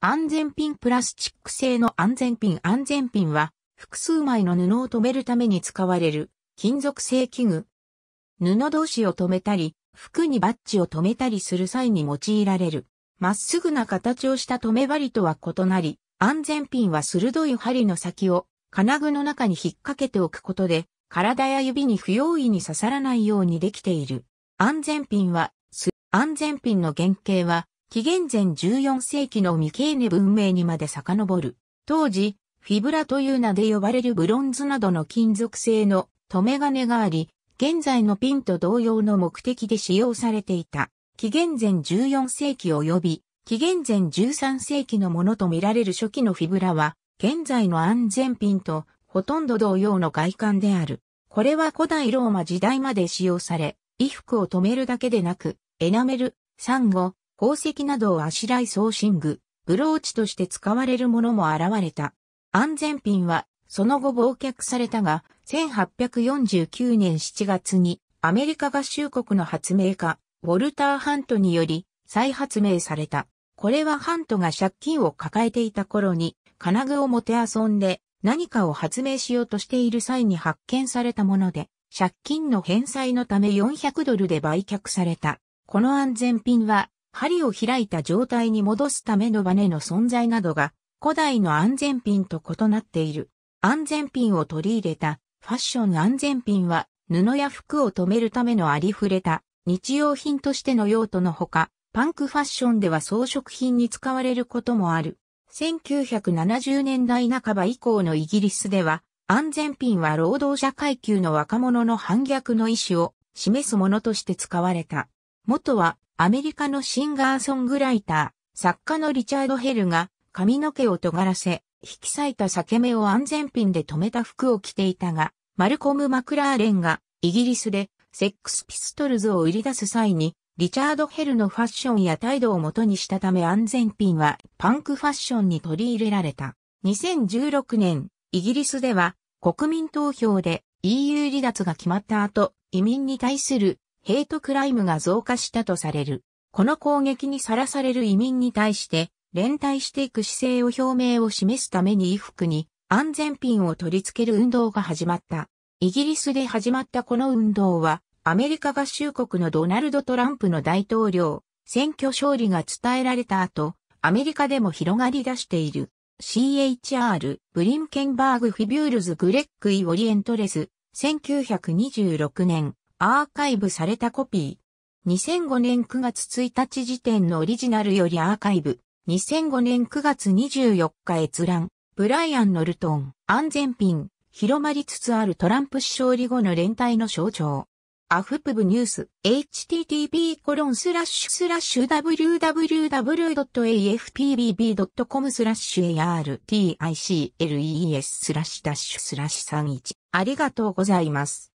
安全ピンプラスチック製の安全ピン安全ピンは複数枚の布を留めるために使われる金属製器具。布同士を留めたり、服にバッジを留めたりする際に用いられる。まっすぐな形をした留め針とは異なり、安全ピンは鋭い針の先を金具の中に引っ掛けておくことで、体や指に不用意に刺さらないようにできている。安全ピンは、安全ピンの原型は、紀元前14世紀のミケーネ文明にまで遡る。当時、フィブラという名で呼ばれるブロンズなどの金属製の留め金があり、現在のピンと同様の目的で使用されていた。紀元前14世紀及び、紀元前13世紀のものとみられる初期のフィブラは、現在の安全ピンとほとんど同様の外観である。これは古代ローマ時代まで使用され、衣服を留めるだけでなく、エナメル、サンゴ、宝石などをあしらい送信具、ブローチとして使われるものも現れた。安全ピンは、その後忘却されたが、1849年7月に、アメリカ合衆国の発明家、ウォルター・ハントにより、再発明された。これはハントが借金を抱えていた頃に、金具を持て遊んで、何かを発明しようとしている際に発見されたもので、借金の返済のため400ドルで売却された。この安全ピンは、針を開いた状態に戻すためのバネの存在などが古代の安全ピンと異なっている。安全ピンを取り入れたファッション安全ピンは布や服を留めるためのありふれた日用品としての用途のほか、パンクファッションでは装飾品に使われることもある。1970年代半ば以降のイギリスでは、安全ピンは労働者階級の若者の反逆の意思を示すものとして使われた。元はアメリカのシンガーソングライター、作家のリチャード・ヘルが髪の毛を尖らせ、引き裂いた裂け目を安全ピンで留めた服を着ていたが、マルコム・マクラーレンがイギリスでセックスピストルズを売り出す際に、リチャード・ヘルのファッションや態度を元にしたため安全ピンはパンクファッションに取り入れられた。2016年、イギリスでは国民投票で EU 離脱が決まった後、移民に対するヘイトクライムが増加したとされる。この攻撃にさらされる移民に対して、連帯していく姿勢を表明を示すために衣服に安全ピンを取り付ける運動が始まった。イギリスで始まったこの運動は、アメリカ合衆国のドナルド・トランプの大統領、選挙勝利が伝えられた後、アメリカでも広がり出している。CHR、ブリンケンバーグ・フィビュールズ・グレックイ・オリエントレス、1926年、アーカイブされたコピー。2005年9月1日時点のオリジナルよりアーカイブ。2005年9月24日閲覧。ブライアン・ノルトン、安全ピン、広まりつつあるトランプ氏勝利後の連帯の象徴。アフプブニュース、http コロンスラッシュスラッシュ www.afpbb.com スラッシュ a r t i c l e s スラッシュダッシュスラッシュ31。ありがとうございます。